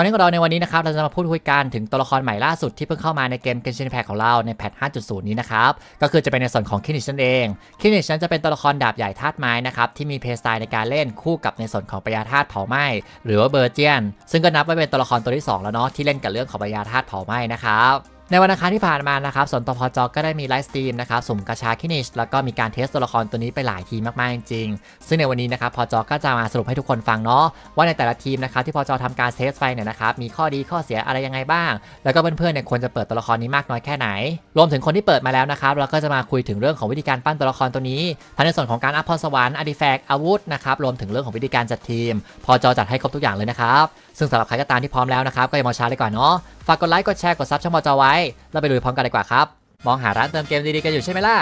คอนเทนต์ของเราในวันนี้นะครับ เราจะมาพูดคุยกันถึงตัวละครใหม่ล่าสุดที่เพิ่งเข้ามาในเกมเ e n s h i n พค p a c ของเราในแพท 5.0 นี้นะครับ ก็คือจะเป็นในส่วนของคินิชนั่นเองคินิชนั้นจะเป็นตัวละครดาบใหญ่ธาตุไม้นะครับ ที่มีเพลสไตล์ในการเล่นคู่กับในส่วนของปยาธาตุเผาไหม้ หรือว่าเบอร์เจียน ซึ่งก็นับว่าเป็นตัวละครตัวที่2แล้วเนาะที่เล่นกับเรื่องของปยาธาตุเผาไหม้นะครับในวันอังคารที่ผ่านมานะครับสนตพจก็ได้มีไลฟ์สตรีมนะครับสมกระชาคินิชแล้วก็มีการเทสตัวละครตัวนี้ไปหลายทีมาก ๆ จริงๆ ซึ่งในวันนี้นะครับพจก็จะมาสรุปให้ทุกคนฟังเนาะว่าในแต่ละทีมนะครับที่พจทำการเทสไปเนี่ยนะครับมีข้อดีข้อเสียอะไรยังไงบ้าง แล้วก็เพื่อนๆเนี่ยควรจะเปิดตัวละครนี้มากน้อยแค่ไหน รวมถึงคนที่เปิดมาแล้วนะครับเราก็จะมาคุยถึงเรื่องของวิธีการปั้นตัวละครตัวนี้ทั้งในส่วนของการอัพพรสวรรค์อาร์ติแฟกต์อาวุธนะครับรวมถึงเรื่องของวิธีการจัดทีมพจจัดให้ครบทุกอย่างเลยนะครับซึ่งสำหรับใครก็ตามที่พร้อมแล้วนะครับ ก็อย่ามองช้าเลยก่อนเนาะฝากกดไลค์กดแชร์กดซับช่องมอจอไว้ แล้วไปดูพร้อมกันเลยกว่าครับ มองหาร้านเติมเกมดีๆกันอยู่ใช่ไหมล่ะ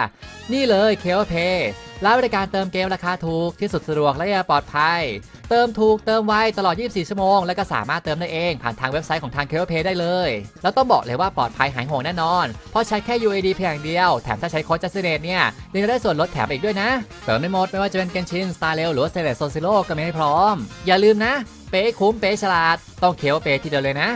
นี่เลยเคียวเพย์ร้านบริการเติมเกมราคาถูก ที่สุดสะดวก และปลอดภัย เติมถูกเติมไวตลอด 24 ชั่วโมง และก็สามารถเติมได้เอง ผ่านทางเว็บไซต์ของทางเคียวเพย์ได้เลย แล้วต้องบอกเลยว่าปลอดภัยหายห่วงแน่นอนเพราะใช้แค่ UAD เพียงเดียวแถมถ้าใช้โค้ดจัสเนตเนี่ยยังจะได้ส่วนลดแถมอีกด้วยนะ เติมไม่หมดไม่ว่าจะเป็นเกนชินสตาร์เลหรือเซเลตโซซิโลก็มีให้พร้อม อย่าลืมนะเป๊คุ้มเป๊ฉลาด ต้องเขียวเป๊ทีเดียวเลยนะ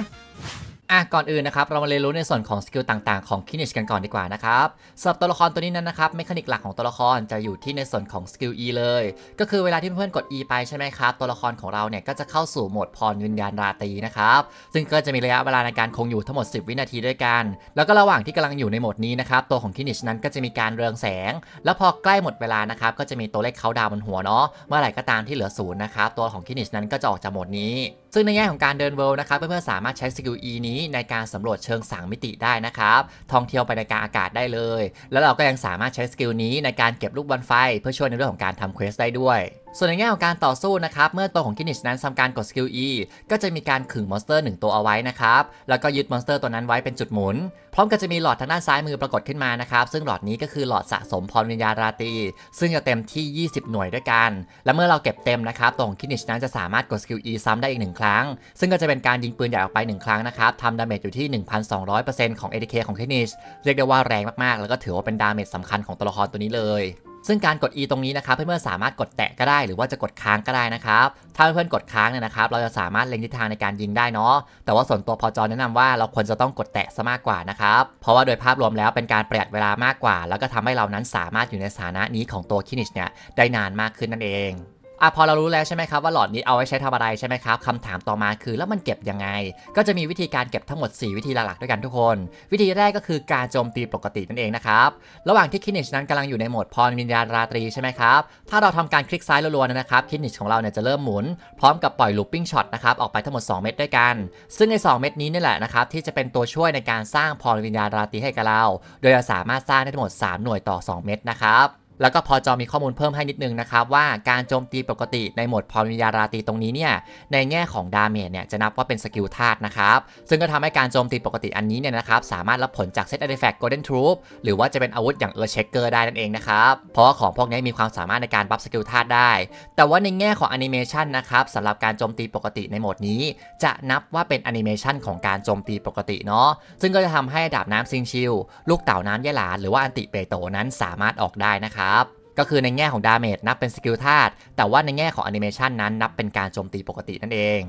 อ่ะก่อนอื่นนะครับเรามาเรียนรู้ในส่วนของสกิลต่างๆของคินิชกันก่อนดีกว่านะครับสำหรับตัวละครตัวนี้นั้นนะครับเมคานิกหลักของตัวละครจะอยู่ที่ในส่วนของสกิล E เลยก็คือเวลาที่เพื่อนๆกด E ไปใช่ไหมครับตัวละครของเราเนี่ยก็จะเข้าสู่โหมดพรวิญญาณราตรีนะครับซึ่งก็จะมีระยะเวลาในการคงอยู่ทั้งหมด 10 วินาทีด้วยกัน แล้วก็ระหว่างที่กำลังอยู่ในโหมดนี้นะครับตัวของคินิชนั้นก็จะมีการเรืองแสงแล้วพอใกล้หมดเวลานะครับก็จะมีตัวเลขเขาดาวบนหัวเนาะเมื่อไหร่ก็ตามที่เหลือศูนย์นะครับตัวของคินิชนั้นก็จะออกจากโหมดนี้ซึ่งในแง่ของการเดินเวิลด์นะครับเพื่อนๆสามารถใช้สกิล E นี้ในการสำรวจเชิงสามมิติได้นะครับท่องเที่ยวไปในการอากาศได้เลย แล้วเราก็ยังสามารถใช้สกิลนี้ในการเก็บลูกบอลไฟเพื่อช่วยในเรื่องของการทำเควสได้ด้วยส่วนในแง่ของการต่อสู้นะครับ เมื่อตัวของกินิชนั้นทำการกดสกิล E ก็จะมีการขึงมอนสเตอร์หนึ่งตัวเอาไว้นะครับ แล้วก็ยึดมอนสเตอร์ตัวนั้นไว้เป็นจุดหมุน พร้อมกับจะมีหลอดทางด้านซ้ายมือปรากฏขึ้นมานะครับ ซึ่งหลอดนี้ก็คือหลอดสะสมพรวิญญาณราตรีซึ่งจะเต็มที่ 20 หน่วยด้วยกัน และเมื่อเราเก็บเต็มนะครับตัวของกินิชนั้นจะสามารถกดสกิล E ซ้ำได้อีกหนึ่งครั้ง ซึ่งก็จะเป็นการยิงปืนใหญ่ออกไป 1 ครั้งนะครับทำดาเมจอยู่ที่ 1,200%ของ ADK ของกินิชเรียกได้ว่าแรงมากๆแล้วก็ถือว่าเป็นดาเมจสำคัญของตัวละครตัวนี้เลยซึ่งการกด e ตรงนี้นะครับเพื่อนๆสามารถกดแตะก็ได้ หรือว่าจะกดค้างก็ได้นะครับ ถ้าเพื่อนๆกดค้างเนี่ยนะครับเราจะสามารถเล็งทิศทางในการยิงได้เนาะแต่ว่าส่วนตัวพอจอแนะนำว่าเราควรจะต้องกดแตะซะมากกว่านะครับ เพราะว่าโดยภาพรวมแล้วเป็นการประหยัดเวลามากกว่า แล้วก็ทำให้เรานั้นสามารถอยู่ในสถานะนี้ของตัวคินิชเนี่ยได้นานมากขึ้นนั่นเองอ่ะพอเรารู้แล้ว ใช่ไหมครับ ว่าหลอดนี้เอาไว้ใช้ทำอะไรใช่ไหมครับคำถามต่อมาคือแล้วมันเก็บยังไง ก็จะมีวิธีการเก็บทั้งหมด4วิธีหลักๆด้วยกันทุกคนวิธีแรกก็คือการโจมตีปกตินั่นเองนะครับระหว่างที่คินิชนั้นกำลังอยู่ในโหมดพรวิญญาณราตรีใช่ไหมครับ ถ้าเราทำการคลิกซ้ายรัวๆนะครับคินิชของเราเนี่ยจะเริ่มหมุน พร้อมกับปล่อยลูปปิ้งช็อตนะครับออกไปทั้งหมด2เม็ดด้วยกันซึ่งใน2เม็ดนี้นี่แหละนะครับที่จะเป็นตัวช่วยในการสร้างพรวิญญาณราตรีให้กับเราโดยจะสามารถสร้างได้ทั้งหมด 3 หน่วยต่อ2เม็ดนะครับแล้วก็พอจอมีข้อมูลเพิ่มให้นิดนึงนะครับ ว่าการโจมตีปกติในหมดพรมิยาราตีตรงนี้เนี่ย ในแง่ของดาเมจเนี่ยจะนับว่าเป็นสกิลธาตุนะครับ ซึ่งก็ทำให้การโจมตีปกติอันนี้เนี่ยนะครับ สามารถรับผลจากเซตอาดิแฟกต์โกลเด้นทรูปหรือว่าจะเป็นอาวุธอย่างเออร์เชคเกอร์ได้นั่นเองนะครับ เพราะของพวกนี้มีความสามารถในการบัฟสกิลธาตุได้แต่ว่าในแง่ของแอนิเมชันนะครับสำหรับการโจมตีปกติในโหมดนี้ จะนับว่าเป็นแอนิเมชันของการโจมตีปกติเนาะซึ่งก็จะทำให้ดาบน้ำซิงชิลลูกเต่าน้ำยหลาหรือว่าอันติเปโตนั้นสามารถออกได้นะครับับก็คือในแง่ของดาเมจนับเป็นสกิลธาตุแต่ว่าในแง่ของแอนิเมชันนั้นนับเป็นการโจมตีปกตินั่นเอง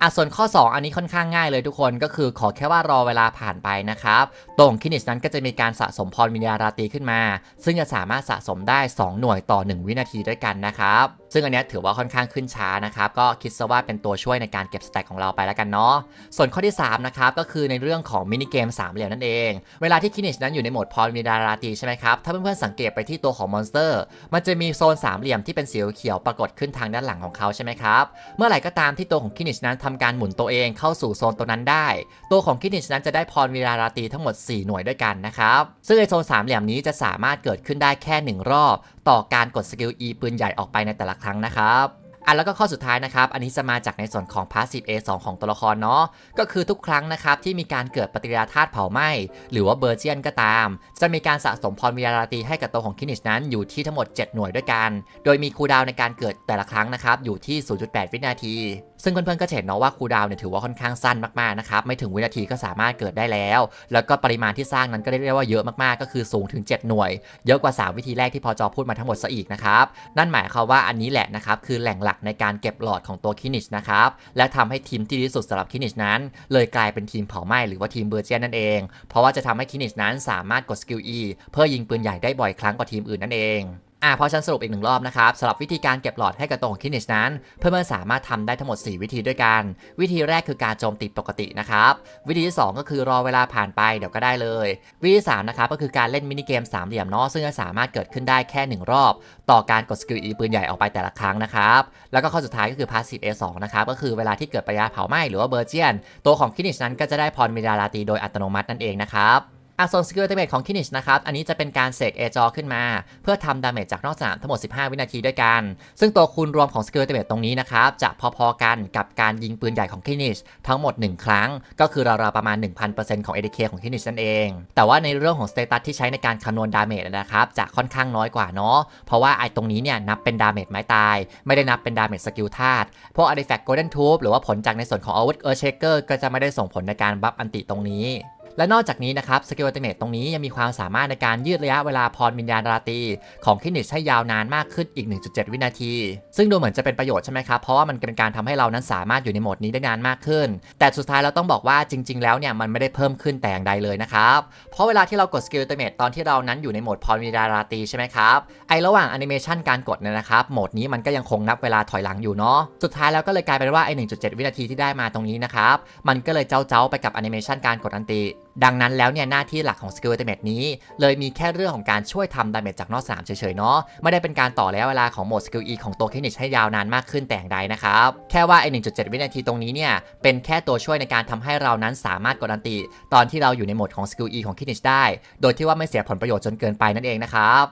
อ่ะส่วนข้อ 2 อันนี้ค่อนข้างง่ายเลยทุกคนก็คือขอแค่ว่ารอเวลาผ่านไปนะครับ ตรงคินิชนั้นก็จะมีการสะสมพรวิญญาราตีขึ้นมา ซึ่งจะสามารถสะสมได้ 2 หน่วยต่อ 1 วินาทีด้วยกันนะครับซึ่งอันนี้ถือว่าค่อนข้างขึ้นช้านะครับ ก็คิดซะว่าเป็นตัวช่วยในการเก็บสแต็กของเราไปแล้วกันเนาะส่วนข้อที่ 3 นะครับก็คือในเรื่องของมินิเกมสามเหลี่ยมนั่นเอง เวลาที่คินิชนั้นอยู่ในโหมดพรมีดาราตีใช่ไหมครับ ถ้าเพื่อนๆ สังเกตไปที่ตัวของมอนสเตอร์ มันจะมีโซนสามเหลี่ยมที่เป็นสีเขียวปรากฏขึ้นทางด้านหลังของเขาใช่ไหมครับเมื่อไหร่ก็ตามที่ตัวของคินิชนั้นทำการหมุนตัวเองเข้าสู่โซนตัวนั้นได้ ตัวของคินิชนั้นจะได้พรวีราราตีทั้งหมด 4 หน่วยด้วยกันนะครับซึ่งในโซนสามเหลี่ยมนี้จะสามารถเกิดขึ้นได้แค่1รอบต่อการกดสกิล E ปืนใหญ่ออกไปในแต่ละกครั้งนะครับอ่ะแล้วก็ข้อสุดท้ายนะครับ อันนี้จะมาจากในส่วนของ passive A2 ของตัวละครเนาะ ก็คือทุกครั้งนะครับที่มีการเกิดปฏิกิริยาธาตุเผาไหม้ หรือว่าเบอร์เจียนก็ตาม จะมีการสะสมพรวิราตีให้กับตัวของคินิชนั้น อยู่ที่ทั้งหมด 7 หน่วยด้วยกัน โดยมีคูดาวในการเกิดแต่ละครั้งนะครับ อยู่ที่ 0.8 วินาทีซึ่งเพื่อนๆก็เห็นเนาะว่าคูดาวเนี่ยถือว่าค่อนข้างสั้นมากๆนะครับไม่ถึงวินาทีก็สามารถเกิดได้แล้ว แล้วก็ปริมาณที่สร้างนั้นก็เรียกว่าเยอะมากๆ ก็คือสูงถึง 7 หน่วย เยอะกว่า 3 วิธีแรกที่พอจอพูดมาทั้งหมดซะอีกนะครับ นั่นหมายความว่าอันนี้แหละนะครับ คือแหล่งหลักในการเก็บหลอดของตัวคินิชนะครับและทำให้ทีมที่ดีสุดสำหรับคินิชนั้น เลยกลายเป็นทีมเผาไหม้หรือว่าทีมเบอร์เจียนนั่นเอง เพราะว่าจะทำให้คินิชนั้นสามารถกดสกิลอีเพื่อยิงปืนใหญ่ได้บ่อยครั้งกว่าทีมอื่นนั่นเองอ่าพอฉันสรุปอีกหนึ่งรอบนะครับสำหรับวิธีการเก็บหลอดให้กระตรงคินิชนั้น เพื่อนๆสามารถทำได้ทั้งหมด 4 วิธีด้วยกัน วิธีแรกคือการโจมตีปกตินะครับ วิธีที่ 2 ก็คือรอเวลาผ่านไปเดี๋ยวก็ได้เลย วิธีมนะครับก็คือการเล่นมินิเกมสามเหลี่ยมเนาะซึ่งจะสามารถเกิดขึ้นได้แค่1รอบต่อการกดสกิลอีปืนใหญ่ออกไปแต่ละครั้งนะครับแล้วก็ข้อสุดท้ายก็คือพาสซีฟเอสองนะครับก็คือเวลาที่เกิดปะยาเผาไหม้หรือว่าเบอร์เจียนตัวของคินิชนั้นก็จะได้พรมิดาลาตีโดยอัตโนมัตินั่นเองนะครับอาโซนสกิลเตเมตของคินิชนะครับ อันนี้จะเป็นการเสกเอจอขึ้นมา เพื่อทำดาเมจจากนอกสนามทั้งหมด 15 วินาทีด้วยกัน ซึ่งตัวคูณรวมของสกิลเตเมตตรงนี้นะครับจะพอๆกันกับการยิงปืนใหญ่ของคินิชทั้งหมด 1 ครั้ง ก็คือราวๆประมาณ 1,000%ของเ a เคของคินิชนั่นเอง แต่ว่าในเรื่องของสเตตัสที่ใช้ในการคำนวณดาเมจนะครับจะค่อนข้างน้อยกว่าเนาะ เพราะว่าไอ้ตรงนี้เนี่ยนับเป็นดาเมจไม้ตาย ไม่ได้นับเป็นดาเมจสกิลธาตุพวกอาร์ติแฟกต์โกลเด้นทูบหรือว่าผลจากในส่วนของอาวุธเออร์เชเกอร์ก็จะไม่ได้ส่งผลในการบัฟอันติตรงนี้และนอกจากนี้นะครับ สกิลอัลติเมตตรงนี้ยังมีความสามารถในการยืดระยะเวลาพรวิญญาณราตรีของคินิชให้ยาวนานมากขึ้นอีก 1.7 วินาที ซึ่งดูเหมือนจะเป็นประโยชน์ใช่ไหมครับ เพราะว่ามันเป็นการทำให้เรานั้นสามารถอยู่ในโหมดนี้ได้นานมากขึ้น แต่สุดท้ายเราต้องบอกว่าจริงๆ แล้วเนี่ยมันไม่ได้เพิ่มขึ้นแต่อย่างใดเลยนะครับ เพราะเวลาที่เรากดสกิลอัลติเมตตอนที่เรานั้นอยู่ในโหมดพรวิญญาณราตรีใช่ไหมครับ ไอระหว่างแอนิเมชันการกดเนี่ยนะครับ โหมดนี้มันก็ยังคงนับเวลาถอยหลังอยู่เนาะ สุดท้ายแล้วก็เลยกลายเป็นว่าไอ1.7 วินาทีที่ได้มาตรงนี้นะครับมันก็เลยเจ้าาไปกับแอนิเมชันการกดอันตีดังนั้นแล้วเนี่ยหน้าที่หลักของสกิลอดตเมตนี้ เลยมีแค่เรื่องของการช่วยทำดาเมจจากนอกสนามเฉยๆ เนาะ ไม่ได้เป็นการต่อแล้วเวลาของโหมดสกิลอีของตัวเคนิชให้ยาวนานมากขึ้นแต่งใดนะครับ แค่ว่าไอ1.7 วินาทีตรงนี้เนี่ย เป็นแค่ตัวช่วยในการทำให้เรานั้นสามารถกดอันติ ตอนที่เราอยู่ในโหมดของสกิลอีของคินิชได้ โดยที่ว่าไม่เสียผลประโยชน์จนเกินไปนั่นเองนะครับ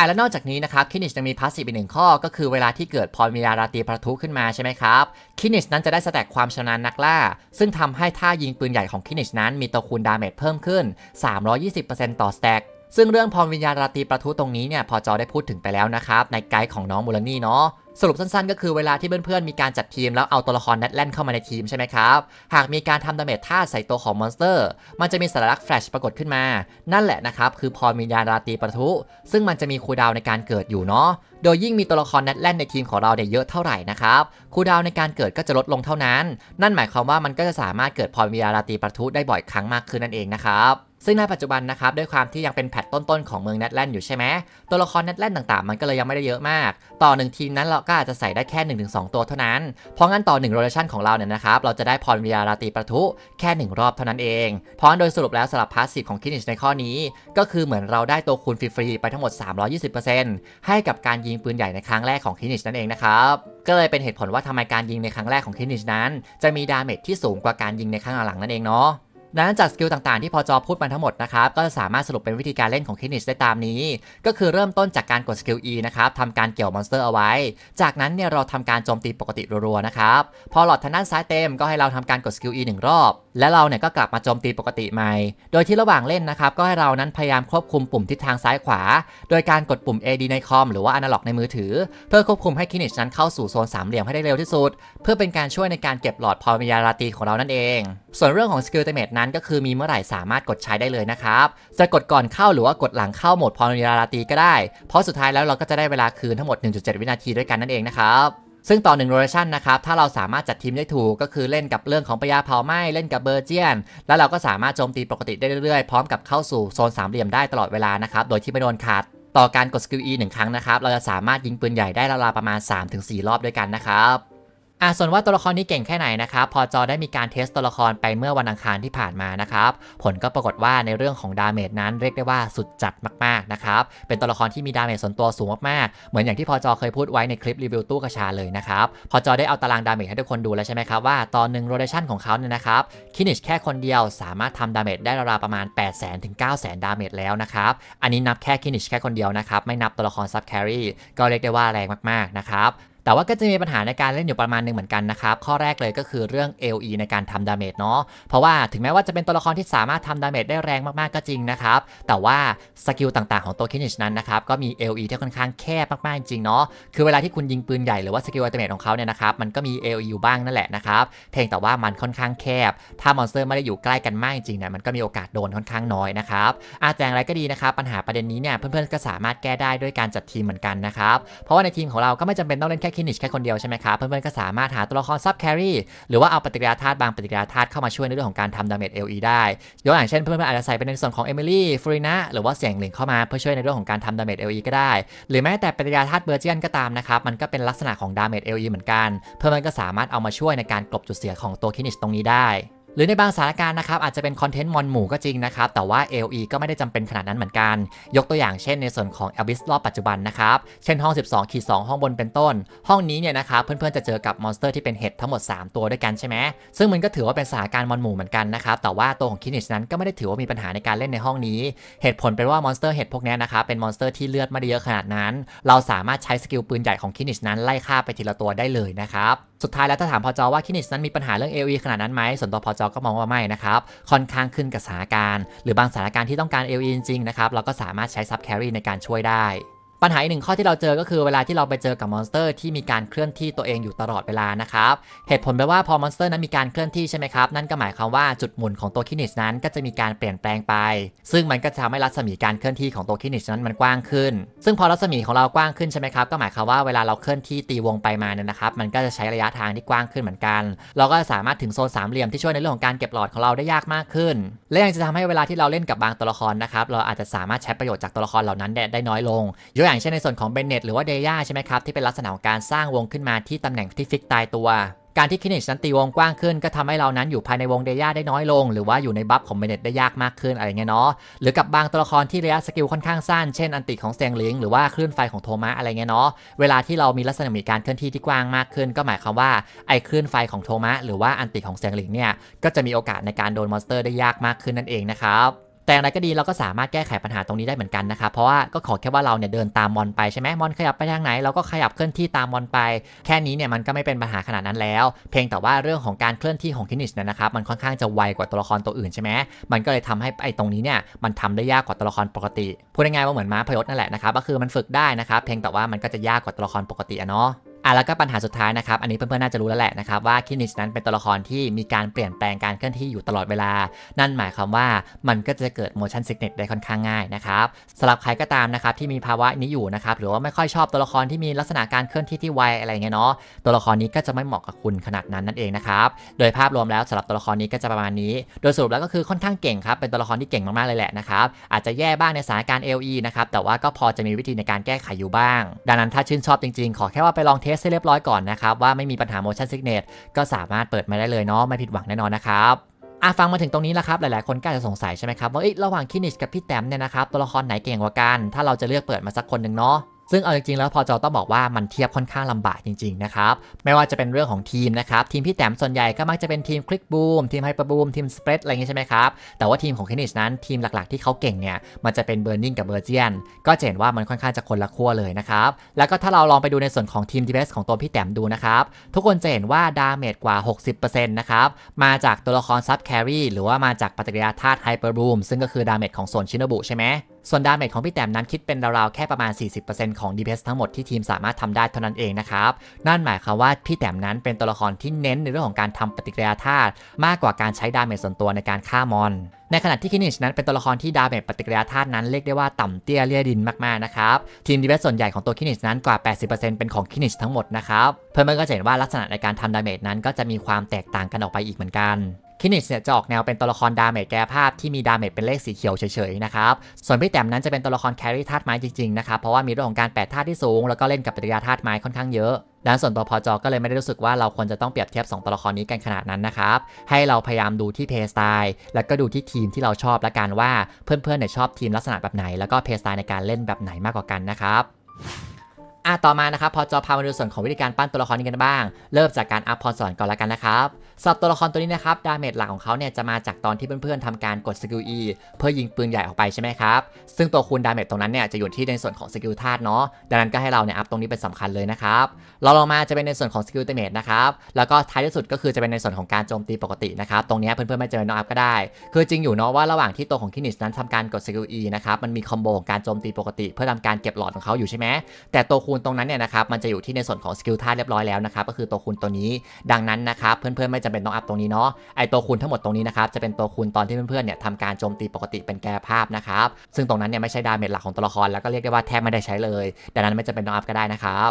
อ่ะและนอกจากนี้นะครับ คินิชยังมีพาสซีฟอีกหนึ่งข้อก็คือเวลาที่เกิดพรมีดาราตีประทุขึ้นมาใช่ไหมครับ คินิชนั้นจะได้สแต็กความชำนาญนักล่า ซึ่งทำให้ท่ายิงปืนใหญ่ของคินิชนั้นมีตัวคูณดาเมจเพิ่มขึ้น 320%ต่อสแต็ก ซึ่งเรื่องพรวิญญาณราตีประทุตรงนี้เนี่ย พอจอได้พูดถึงไปแล้วนะครับในไกด์ของน้องมูลนี่เนาะสรุปสั้นๆ ก็คือเวลาที่เพื่อนๆ มีการจัดทีมแล้วเอาตัวละครนนตแลนเข้ามาในทีมใช่ไหมครับ หากมีการทำดาเมจท่าใส่ตัวของมอนสเตอร์ มันจะมีสัญลักษณ์แฟลชปรากฏขึ้นมา นั่นแหละนะครับ คือพรมีญาราตีประทุ ซึ่งมันจะมีคูดาวในการเกิดอยู่เนาะ โดยยิ่งมีตัวละครนนตแลนในทีมของเราเนี่ยเยอะเท่าไหร่นะครับ คูดาวในการเกิดก็จะลดลงเท่านั้น นั่นหมายความว่ามันก็จะสามารถเกิดพรมีญาราตีประทุได้บ่อยครั้งมากขึ้นนั่นเองนะครับซึ่งในปัจจุบันนะครับ ด้วยความที่ยังเป็นแพทต้นๆของเมืองเนตแลนด์อยู่ใช่ไหม ตัวละครเนตแลนด์ต่างๆ มันก็เลยยังไม่ได้เยอะมาก ต่อ1ทีมนั้นเราก็อาจจะใส่ได้แค่ 1-2 ตัวเท่านั้นเพราะงั้นต่อ1โรเลชันของเราเนี่ยนะครับ เราจะได้พรวิาราตีประทุ แค่ 1 รอบเท่านั้นเองเพราะโดยสรุปแล้วสำหรับพาสซีฟของคินิชในข้อนี้ ก็คือเหมือนเราได้ตัวคูณฟรีๆไปทั้งหมด 320%ให้กับการยิงปืนใหญ่ในครั้งแรกของคินิชนั่นเองนะครับก็เลยเป็นเหตุผลว่าทำไมการยิงในครั้งแรกของคินิชนั้น จะมีดาเมจที่สูงกว่าการยิงในครั้งหลังนั่นเองเนาะดังนั้นจากสกิลต่างๆ ที่พอจอพูดมาทั้งหมดนะครับ ก็จะสามารถสรุปเป็นวิธีการเล่นของคินิชได้ตามนี้ ก็คือเริ่มต้นจากการกดสกิล E นะครับทำการเกี่ยวมอนสเตอร์เอาไว้ จากนั้นเนี่ย เราทำการโจมตีปกติรัวๆนะครับ พอหลอดทางด้านซ้ายเต็มก็ให้เราทำการกดสกิล E 1รอบ และเราเนี่ยก็กลับมาโจมตีปกติใหม่ โดยที่ระหว่างเล่นนะครับก็ให้เรานั้นพยายามควบคุมปุ่มทิศทางซ้ายขวา โดยการกดปุ่ม AD ในคอมหรือว่าอนาล็อก ในมือถือ เพื่อควบคุมให้คินิชนั้นเข้าสู่โซนสามเหลี่ยมให้ได้เร็วที่สุด เพื่อเป็นการช่วยในการเก็บหลอดพอมียาราตีของเรานั่นเอง ส่วนเรื่องของสกิลเตเมทั้นก็คือมีเมื่อไหร่สามารถกดใช้ได้เลยนะครับ จะกดก่อนเข้าหรือว่ากดหลังเข้าโหมดพรนิราตีก็ได้เพราะสุดท้ายแล้วเราก็จะได้เวลาคืนทั้งหมด 1.7 วินาทีด้วยกันนั่นเองนะครับ ซึ่งต่อ 1โรเลชันนะครับ ถ้าเราสามารถจัดทีมได้ถูกก็คือเล่นกับเรื่องของปยาเผาไหม้ เล่นกับเบอร์เจียน แล้วเราก็สามารถโจมตีปกติได้เรื่อยๆพร้อมกับเข้าสู่โซนสามเหลี่ยมได้ตลอดเวลานะครับโดยที่ไม่โดนขาดต่อการกดสกิล E งครั้งนะครับเราจะสามารถยิงปืนใหญ่ได้ราวๆประมาณ 3-4 รอบด้วยกันนะครับอาส่วนว่าตัวละครนี้เก่งแค่ไหนนะครับพอจอได้มีการเทสตัวละครไปเมื่อวันอังคารที่ผ่านมานะครับ ผลก็ปรากฏว่าในเรื่องของดาเมจนั้นเรียกได้ว่าสุดจัดมากๆนะครับ เป็นตัวละครที่มีดาเมจส่วนตัวสูงมากๆ เหมือนอย่างที่พอจอเคยพูดไว้ในคลิปรีวิวตู้กระชาเลยนะครับพอจอได้เอาตารางดาเมจให้ทุกคนดูแล้วใช่ไหมครับว่าตอนหนึ่งโรเดชั่นของเขาเนี่ยนะครับ คินิชแค่คนเดียวสามารถทำดาเมจได้ราวๆประมาณ 8 0 0 0 0ถึง9 0 0 0 0 ดาเมจแล้วนะครับ อันนี้นับแค่คินิชแค่คนเดียวนะครับ ไม่นับตัวละครซับแครีก็เรียกได้ว่า แรงมากๆนะครับแต่ว่าก็จะมีปัญหาในการเล่นอยู่ประมาณหนึ่งเหมือนกันนะครับ ข้อแรกเลยก็คือเรื่อง LE ในการทำดาเมจเนาะ เพราะว่าถึงแม้ว่าจะเป็นตัวละครที่สามารถทำดาเมจได้แรงมาก ๆ ก็จริงนะครับ แต่ว่าสกิลต่างๆ ของตัวคินิชนั้น นะครับ ก็มี LE ที่ค่อนข้างแคบมาก ๆ จริงเนาะ คือเวลาที่คุณยิงปืนใหญ่หรือว่าสกิลอัลติเมทของเขาเนี่ยนะครับมันก็มี LE อยู่บ้างนั่นแหละนะครับ เพียงแต่ว่ามันค่อนข้างแคบ ถ้ามอนสเตอร์ไม่ได้อยู่ใกล้กันมากจริงเนี่ยมันก็มีโอกาสโดนค่อนข้างน้อยนะครับอาจจะอยไรก็ดีนะครับปัญหาประเด็นนี้เนี่ยเพื่อนๆก็สามารถแก้ได้ด้วยการจัดทีมเหมือนกันนะครับเพราะว่าในทีมของเราก็ไม่จำเป็นต้องเล่นแค่ทนิชแค่คนเดียวใช่ไหมครับเพื่อนๆก็สามารถหาตัวละครซับแครี่หรือว่าเอาปฏิกิริยาธาตุบางปฏิกิริยาธาตุเข้ามาช่วยในเรื่องของการทำดาเมจเอลีได้ยกอย่างเช่นเพื่อนๆอาจจะใส่เป็นในส่วนของเอมิลี่ฟรีนะหรือว่าเสียงหลิงเข้ามาเพื่อช่วยในเรื่องของการทำดาเมจเอลีก็ได้ หรือแม้แต่ปฏิกิริยาธาตุเบอร์เจียนก็ตามนะครับมันก็เป็นลักษณะของดาเมจเอลีเหมือนกันเพื่อนๆก็สามารถเอามาช่วยในการกลบจุดเสียของตัวคินิชตรงนี้ได้หรือในบางสถานการณ์นะครับอาจจะเป็นคอนเทนต์มอนหมู่ก็จริงนะครับ แต่ว่า LE ก็ไม่ได้จำเป็นขนาดนั้นเหมือนกัน ยกตัวอย่างเช่นในส่วนของ a b y s รอบปัจจุบันนะครับ เช่นห้อง 12 ขีด2ห้องบนเป็นต้น ห้องนี้เนี่ยนะครับเพื่อนๆ จะเจอกับมอนสเตอร์ที่เป็นเห็ดทั้งหมด 3 ตัวด้วยกันใช่ไหมซึ่งมันก็ถือว่าเป็นสถานการณ์มอนหมู่เหมือนกันนะครับแต่ว่าตัวของคินิชนั้นก็ไม่ได้ถือว่ามีปัญหาในการเล่นในห้องนี้เหตุผลเป็นว่ามอนสเตอร์เห็ดพวกนี้นะครับเป็นมอนสเตอร์ที่เลือดไม่ได้เยอะขนาดนั้น เราสามารถใช้สกิลปืนใหญ่ของคินิชนั้น ไล่ฆ่าไปทีละตัวได้เลยนะครับสุดท้ายแล้วถ้าถามพอจอว่าคลินิกนั้นมีปัญหาเรื่อง AOE ขนาดนั้นไหมส่วนตัวพอจอก็มองว่าไม่นะครับค่อนข้างขึ้นกับสถานการณ์หรือบางสถานการณ์ที่ต้องการ AOE จริงๆนะครับ เราก็สามารถใช้ซับแครีในการช่วยได้ปัญหาอีกหนึ่งข้อที่เราเจอก็คือเวลาที่เราไปเจอกับมอนสเตอร์ที่มีการเคลื่อนที่ตัวเองอยู่ตลอดเวลานะครับ เหตุผลแปลว่าพอมอนสเตอร์นั้นมีการเคลื่อนที่ใช่ไหมครับ นั่นก็หมายความว่าจุดหมุนของตัวคินิชนั้นก็จะมีการเปลี่ยนแปลงไป ซึ่งมันก็จะทำให้รัศมีการเคลื่อนที่ของตัวคินิชนั้นมันกว้างขึ้น ซึ่งพอรัศมีของเรากว้างขึ้นใช่ไหมครับก็หมายความว่าเวลาเราเคลื่อนที่ตีวงไปมาเนี่ยนะครับมันก็จะใช้ระยะทางที่กว้างขึ้นเหมือนกัน เราก็สามารถถึงโซนสามเหลี่ยมที่ช่วยในเรื่องของการเก็บหลอดของเราได้ยากมากขึ้นและยังจะทำให้เวลาที่เราเล่นกับบางตัวละครนะครับเราอาจจะสามารถใช้ประโยชน์จากตัวละครเหล่านั้นได้น้อยลงยกอย่างเช่นในส่วนของเบนเน็ตหรือว่าเดย่าใช่ไหมครับ ที่เป็นลักษณะของการสร้างวงขึ้นมาที่ตำแหน่งที่ฟิกตายตัว การที่คินิชนั้นตีวงกว้างขึ้นก็ทำให้เรานั้นอยู่ภายในวงเดย่าได้น้อยลง หรือว่าอยู่ในบัฟของเบนเน็ตได้ยากมากขึ้น อะไรเงี้ยเนาะหรือกับบางตัวละครที่ระยะสกิลค่อนข้างสั้นเช่นอันติของเซียงหลิงหรือว่าคลื่นไฟของโทมัสอะไรเงี้ยเนาะเวลาที่เรามีลักษณะมีการเคลื่อนที่ที่กว้างมากขึ้น ก็หมายความว่าไอ้คลื่นไฟของโทมัสหรือว่าอันติของเซียงหลิงเนี่ยก็จะมีโอกาสในการโดนมอนสเตอร์ได้ยากมากขึ้นนั่นเองนะครับแต่อะไรก็ดีเราก็สามารถแก้ไขปัญหาตรงนี้ได้เหมือนกันนะครับ เพราะว่าก็ขอแค่ว่าเราเนี่ยเดินตามมอนไปใช่ไหมมอนขยับไปทางไหนเราก็ขยับเคลื่อนที่ตามมอนไป แค่นี้เนี่ยมันก็ไม่เป็นปัญหาขนาดนั้นแล้ว เพียงแต่ว่าเรื่องของการเคลื่อนที่ของคินิชเนี่ยนะครับมันค่อนข้างจะไวกว่าตัวละครตัวอื่นใช่ไหมมันก็เลยทำให้ไอ้ตรงนี้เนี่ยมันทำได้ยากกว่าตัวละครปกติ พูดง่ายๆว่าเหมือนม้าพยศนั่นแหละนะครับก็คือมันฝึกได้นะครับ เพียงแต่ว่ามันก็จะยากกว่าตัวละครปกติอะเนาะอ่ะแล้วก็ปัญหาสุดท้ายนะครับ อันนี้เพื่อนๆน่าจะรู้แล้วแหละนะครับว่าคินิชนั้นเป็นตัวละครที่มีการเปลี่ยนแปลงการเคลื่อนที่อยู่ตลอดเวลา นั่นหมายความว่ามันก็จะเกิด motion sickness ได้ค่อนข้างง่ายนะครับสำหรับใครก็ตามนะครับที่มีภาวะนี้อยู่นะครับหรือว่าไม่ค่อยชอบตัวละครที่มีลักษณะการเคลื่อนที่ที่ไวอะไรเงี้ยเนาะตัวละครนี้ก็จะไม่เหมาะกับคุณขนาดนั้นนั่นเองนะครับโดยภาพรวมแล้วสำหรับตัวละครนี้ก็จะประมาณนี้ โดยสรุปแล้วก็คือค่อนข้างเก่งครับ เป็นตัวละครที่เก่งมากๆเลยแหละนะครับอาจจะแย่บ้างในสถานการณ์ LE นะครับแต่ว่าก็พอจะมีวิธีในการแก้ไขอยู่บ้าง ดังนั้นถ้าชื่นชอบจริงๆ ขอแค่ว่าไปลองเทสให้เรียบร้อยก่อนนะครับว่าไม่มีปัญหา motion sickness ก็สามารถเปิดมาได้เลยเนาะไม่ผิดหวังแน่นอนนะครับอ่ะฟังมาถึงตรงนี้แล้วครับ หลายๆคนก็จะสงสัยใช่ไหมครับ ว่าระหว่างคินิชกับพี่แต้มเนี่ยนะครับตัวละครไหนเก่งกว่ากัน ถ้าเราจะเลือกเปิดมาสักคนหนึ่งเนาะซึ่งเอาจริงๆแล้วพอจอต้องบอกว่ามันเทียบค่อนข้างลำบากจริงๆนะครับ ไม่ว่าจะเป็นเรื่องของทีมนะครับ ทีมพี่แต้มส่วนใหญ่ก็มักจะเป็นทีมคลิกบูมทีมไฮเปอร์บูมทีมสเปรดอะไรเงี้ยใช่ไหมครับ แต่ว่าทีมของเคนิชนั้นทีมหลักๆที่เขาเก่งเนี่ย มันจะเป็นเบอร์นิงกับเบอร์เจียนก็เห็นว่ามันค่อนข้างจะคนละขั้วเลยนะครับ แล้วก็ถ้าเราลองไปดูในส่วนของทีมดีเบสของตัวพี่แต้มดูนะครับทุกคนจะเห็นว่าดาเมจกว่า60%นะครับมาจากตัวละครซับแครีหรือว่ามาจากปฏิกิริยาธาตุไฮเปอร์บูมซึ่งก็คือดาเมจของโซนชินบุใช่ไหมส่วนดาเมจของพี่แต้มนั้นคิดเป็นราวๆแค่ประมาณ 40%ของดีเพสทั้งหมดที่ทีมสามารถทำได้เท่านั้นเองนะครับนั่นหมายความว่าพี่แต้มนั้นเป็นตัวละครที่เน้นในเรื่องของการทำปฏิกิริยาธาตุมากกว่าการใช้ดาเมจส่วนตัวในการฆ่ามอน ในขณะที่คินิชนั้นเป็นตัวละครที่ดาเมจปฏิกิริยาธาตุนั้นเรียกได้ว่าต่ำเตี้ยเลี่ยดินมากๆนะครับทีมดีเวสส่วนใหญ่ของตัวคินิชนั้นกว่า 80%เป็นของคินิชทั้งหมดนะครับเพื่อนๆก็จะเห็นว่าลักษณะในการทำดาเมจนั้นก็จะมีความแตกต่างกันออกไปอีกเหมือนกันคินิชเนี่ยจะออกแนวเป็นตัวละครดาเมจแก้ภาพที่มีดาเมจเป็นเลขสีเขียวเฉยๆนะครับส่วนพี่แต้มนั้นจะเป็นตัวละครแครี่ธาตุไม้จริงๆนะครับเพราะว่ามีเรื่องของการแปดธาตุที่สูงแล้วก็เล่นกับปฏิกิริยาธาตุไม้ค่อนข้างเยอะดังส่วนตัวพอจอก็เลยไม่ได้รู้สึกว่าเราควรจะต้องเปรียบเทียบ 2ตัวละครนี้กันขนาดนั้นนะครับให้เราพยายามดูที่เพย์สไตล์แล้วก็ดูที่ทีมที่เราชอบและกันว่า เพื่อนๆเนี่ยชอบทีมลักษณะแบบไหน แล้วก็เพย์สไตล์ในการเล่นแบบไหนมากกว่ากันนะครับอ่ะต่อมานะครับพอจอพามาดูส่วนของวิธีการปั้นตัวละครนี้กันบ้าง เริ่มจากการอัพพรสวรรค์ก่อนละกันนะครับสำหรับตัวละครตัวนี้นะครับดาเมจหลักของเขาเนี่ยจะมาจากตอนที่เพื่อนๆทำการกดสกิล E เพื่อยิงปืนใหญ่ออกไปใช่ไหมครับซึ่งตัวคูณดาเมจตรงนั้นเนี่ยจะอยู่ที่ในส่วนของสกิลธาตุเนาะดังนั้นก็ให้เราเนี่ยอัพตรงนี้เป็นสำคัญเลยนะครับเราลงมาจะเป็นในส่วนของสกิลเตเมจนะครับแล้วก็ท้ายที่สุดก็คือจะเป็นในส่วนของการโจมตีปกตินะครับตรงนี้เพื่อนๆไม่จำเป็นต้องอัพก็ได้ คือจริงอยู่เนาะว่าระหว่างที่ตัวของคินิชนั้นทำการกดสกิล E นะครับมันมีคอมโบของการโจมตีปกติเพื่อทำการเก็บหลอดของเขาอยู่ใช่ไหมแต่ตัวคูณตรงนั้นเนี่ยนะครับมันจะอยู่ที่ในส่วนของสกิลธาตุเรียบร้อยแล้วนะครับก็คือตัวคูณตัวนี้ดังนั้นนะครับเพื่อนๆไม่จำเป็นต้องอัพตรงนี้เนาะ ไอตัวคูณทั้งหมดตรงนี้นะครับ จะเป็นตัวคูณตอนที่เพื่อนๆเนี่ยทำการโจมตีปกติเป็นแก้ภาพนะครับ ซึ่งตรงนั้นเนี่ยไม่ใช่ดาเมจหลักของตัวละคร แล้วก็เรียกได้ว่าแทบไม่ได้ใช้เลยดังนั้นไม่จำเป็นต้องอัพก็ได้นะครับ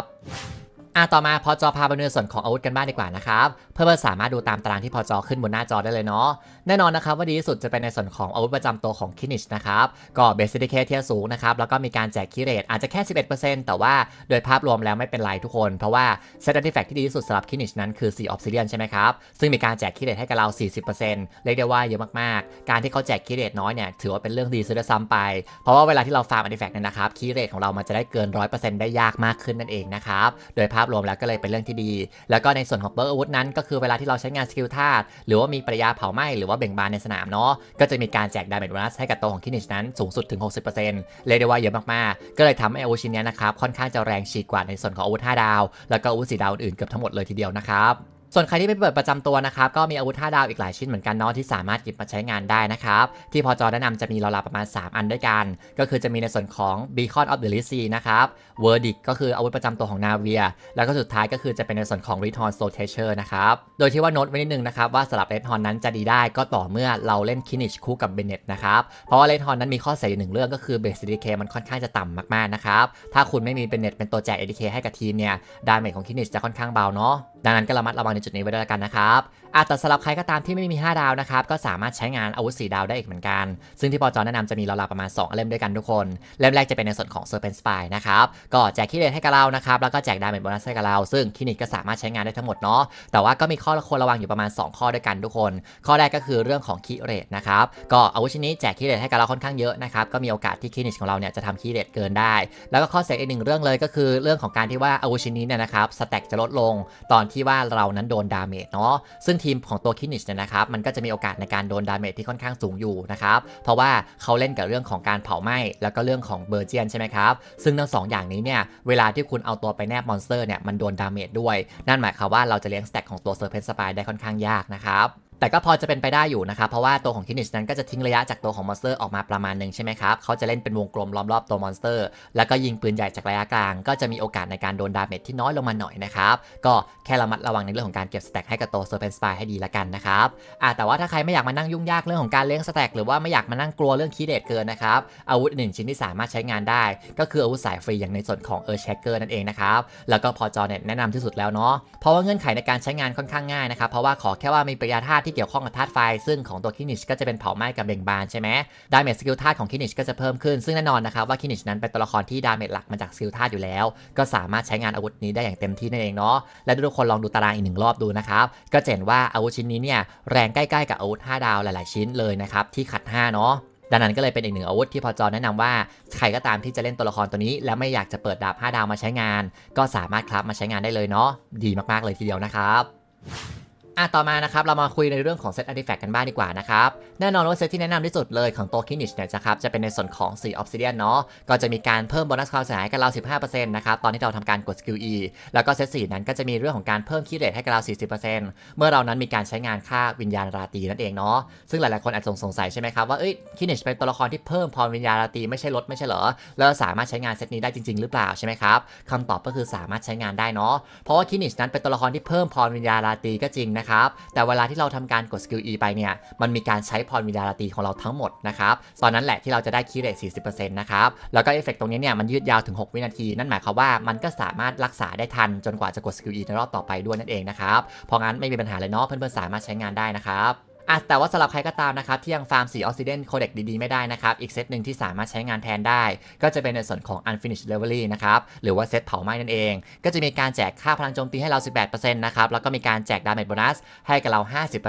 อ่ะต่อมาพอจอพาไปดูส่วนของอาวุธกันบ้างดีกว่านะครับ เพื่อ่อสามารถดูตามตารางที่พอจอขึ้นบนหน้าจอได้เลยเนาะแน่นอนนะครับว่าดีที่สุดจะเป็นในส่วนของอาวุธประจำตัวของคินิชนะครับก็เบสิิเคเทียสูงนะครับ แล้วก็มีการแจกคีเรตอาจจะแค่ 11%แต่ว่าโดยภาพรวมแล้วไม่เป็นไรทุกคนเพราะว่าเซตอันติแฟกที่ดีที่สุดสำหรับคินิชนั้น คือสีออฟซิเลียนใช่ไหมครับซึ่งมีการแจกคีเรตให้กับเรา40%เรียกได้ว่าเยอะมากๆ การที่เขาแจกคีเรตน้อยเนี่ยถือว่าเป็นเรื่องดีซะด้วยซ้ำไปเพราะว่าเวลาที่เราฟาร์มอันติแฟกเนี่ยนะครับคเรตของเรามันจะได้เกิน100%ได้ยากมากขึ้นนั่นเองนะครับโดยภาาพรวมแล้วก็เลยเป็นเรื่องที่ดี แล้วก็ในส่วนของเบอร์อาวุธนั้น ก็คือเวลาที่เราใช้งานสกิลธาตุ หรือว่ามีปริยาเผาไหม้หรือว่าเบ่งบานในสนามเนาะ ก็จะมีการแจกดาเมจโบนัส ให้กับตัวของคินิชนั้น สูงสุดถึง 60%เลยได้ว่าเยอะมากๆ ก็เลยทำให้อาวุธชิ้นนี้นะครับ ค่อนข้างจะแรงฉีกกว่าในส่วนของอาวุธ5ดาว แล้วก็อาวุธสีดาวอื่นเกือบทั้งหมดเลยทีเดียวนะครับส่วนใครที่ไปเปิดประจำตัวนะครับ ก็มีอาวุธ 5 ดาวอีกหลายชิ้นเหมือนกันเนาะที่สามารถหยิบมาใช้งานได้นะครับ ที่พอจอแนะนำจะมีราวๆประมาณ 3 อันด้วยกัน ก็คือจะมีในส่วนของ Beacon of the l y s e นะครับ Verdict ก็คืออาวุธประจำตัวของนาเวียแล้วก็สุดท้ายก็คือจะเป็นในส่วนของ Return Soul Treasure นะครับโดยที่ว่าโน้ตไว้นิดนึงนะครับว่าสลับเลทฮอนนั้นจะดีได้ก็ต่อเมื่อเราเล่นคินิชคู่กับเบเนตนะครับเพราะว่าเลทฮอนนั้นมีข้อเสียหนึ่งเรื่องก็คือเบสซีดีเคมันค่อนข้างจะต่ำมากๆนะครับถ้าคุณไม่มีเบเนตเป็นตัวแจกเอดีเคให้กับทีมเนี่ยดาเมจของคินิชจะค่อนข้างเบาเนาะดังนั้นก็ระมัดระวังในจุดนี้ไว้ด้วยกันนะครับอาจจะสำหรับใครก็ตามที่ไม่มี 5 ดาวนะครับ ก็สามารถใช้งานอาวุธ 4 ดาวได้อีกเหมือนกัน ซึ่งที่ปอจอแนะนำจะมีราวๆประมาณ 2เล่มด้วยกันทุกคน เล่มแรกจะเป็นในส่วนของ Serpent Spy นะครับ ก็แจกคีเลนให้กับเรานะครับ แล้วก็แจกดาเมจโบนัสให้กับเรา ซึ่งคลินิกก็สามารถใช้งานได้ทั้งหมดเนาะแต่ว่าก็มีข้อควรระวังอยู่ประมาณ 2 ข้อด้วยกันทุกคน ข้อแรกก็คือเรื่องของคีเลนนะครับก็อาวุธชิ้นนี้แจกคีเลนให้กับเราค่อนข้างเยอะนะครับก็มีโอกาสที่คลินิกของเราเนี่ยจะทำคีเลนเกินได้แล้วก็ข้อเสียอีกหนึ่งเรื่องเลยก็คือ เรื่องของการที่ว่าอาวุธชิ้นนี้เนี่ยนะครับสแต็กจะลดลงตอนที่ว่าเรานั้นโดนดาเมจเนาะซึ่งทีมของตัวคินิชเนี่ยนะครับ มันก็จะมีโอกาสในการโดนดาเมจที่ค่อนข้างสูงอยู่นะครับ เพราะว่าเขาเล่นกับเรื่องของการเผาไหม้ แล้วก็เรื่องของเบอร์เจียนใช่ไหมครับ ซึ่งทั้งสองอย่างนี้เนี่ย เวลาที่คุณเอาตัวไปแนบมอนสเตอร์เนี่ย มันโดนดาเมจด้วย นั่นหมายความว่าเราจะเลี้ยงสเต็กของตัวเซอร์เพนสปายได้ค่อนข้างยากนะครับแต่ก็พอจะเป็นไปได้อยู่นะครับเพราะว่าตัวของคินิชนั้นก็จะทิ้งระยะจากตัวของมอนสเตอร์ออกมาประมาณหนึ่งใช่ไหมครับเขาจะเล่นเป็นวงกลมล้อมรอบตัวมอนสเตอร์แล้วก็ยิงปืนใหญ่จากระยะกลาง ก็จะมีโอกาสในการโดนดาเมจที่น้อยลงมาหน่อยนะครับก็แค่ระมัดระวังในเรื่องของการเก็บสแต็กให้กับตัวเซอร์เพนสปายให้ดีละกันนะครับอ่าแต่ว่าถ้าใครไม่อยากมานั่งยุ่งยากเรื่องของการเลี้ยงสแต็กหรือว่าไม่อยากมานั่งกลัวเรื่องคีเดตเกินนะครับอาวุธหนึ่งชิ้นที่สามารถใช้งานได้ ก็คืออาวุธสายฟรีอย่างในส่วนของเออร์เชคเกอร์นั่นเองนะครับแล้วก็พอจอเน็ตแนะนำที่สุดแล้วเนาะเพราะว่าเงื่อนไขในการใช้งานค่อนข้างง่ายนะครับเพราะว่าขอแค่ว่ามีปริยาธาตที่เกี่ยวข้องกับธาตุไฟซึ่งของตัวคินิชก็จะเป็นเผาไหม้กับเบ่งบานใช่ไหมดาเมจสกิลธาตุของคินิชก็จะเพิ่มขึ้นซึ่งแน่นอนนะครับว่าคินิชนั้นเป็นตัวละครที่ดาเมจหลักมาจากสกิลธาตุอยู่แล้ว ก็สามารถใช้งานอาวุธนี้ได้อย่างเต็มที่นั่นเองเนาะและทุกคนลองดูตารางอีกหนึ่งรอบดูนะครับ ก็เห็นว่าอาวุธชิ้นนี้เนี่ยแรงใกล้ๆกับอาวุธ5ดาว หลาย ๆชิ้นเลยนะครับที่ขัด5เนาะดังนั้นก็เลยเป็นอีกหนึ่ง อาวุธที่พอจอแนะนำว่าใครก็ตามที่จะเล่นตัวละครตัวนี้ แล้วไม่อยากจะเปิดดาบ 5 ดาวมาใช้งาน ก็สามารถครับมาใช้งานได้เลยเนาะดีมากๆเลยทีเดียวนะครับอ่ะต่อมานะครับ เรามาคุยในเรื่องของเซตอาร์ติแฟกต์กันบ้างดีกว่านะครับ แน่นอนว่าเซตที่แนะนำที่สุดเลยของตัวคินิชเนี่ยนะครับจะเป็นในส่วนของสีออฟซิเดียนเนาะก็จะมีการเพิ่มโบนัสความเสียหายกับเรา 15%นะครับ ตอนที่เราทำการกดสกิล E แล้วก็เซตสีนั้นก็จะมีเรื่องของการเพิ่มคีเรทให้กับเรา 40%เมื่อเรานั้นมีการใช้งานค่าวิญญาณราตรีนั่นเองเนาะซึ่งหลายๆคนอาจสงสัยใช่ไหมครับว่าเอ้ยคินิชเป็นตัวละครที่เพิ่มพรวิญญาณราตรีไม่ใช่ลดไม่ใช่เหรอแล้วสามารถใช้งานเซตนี้ได้จริงๆ หรือเปล่าใช่ไหมครับคำตอบก็คือสามารถใช้งานได้เนาะเพราะว่าคินิชนั้นเป็นตัวละครที่เพิ่มพรวิญญาณราตีก็จริงะครับแต่เวลาที่เราทำการกดสกิล E ไปเนี่ย มันมีการใช้พรวิดาราตีของเราทั้งหมดนะครับ ตอนนั้นแหละที่เราจะได้คีิ์เรท40%นะครับ แล้วก็เอฟเฟกตรงนี้เนี่ย มันยืดยาวถึง 6 วินาที นั่นหมายความว่า มันก็สามารถรักษาได้ทันจนกว่าจะกดสกิล E ในรอบต่อไปด้วยนั่นเองนะครับ เพราะงั้นไม่มีปัญหาเลยเนาะเพื่อนๆสามารถใช้งานได้นะครับอ่ะแต่ว่าสำหรับใครก็ตามนะครับ ที่ยังฟาร์มสีออกซิเดนโคเด็กดีๆไม่ได้นะครับ อีกเซตหนึ่งที่สามารถใช้งานแทนได้ ก็จะเป็นในส่วนของ unfinished levelry นะครับ หรือว่าเซตเผาไหม้นั่นเอง ก็จะมีการแจกค่าพลังโจมตีให้เรา 18%นะครับ แล้วก็มีการแจกดาเมจโบนัสให้กับเรา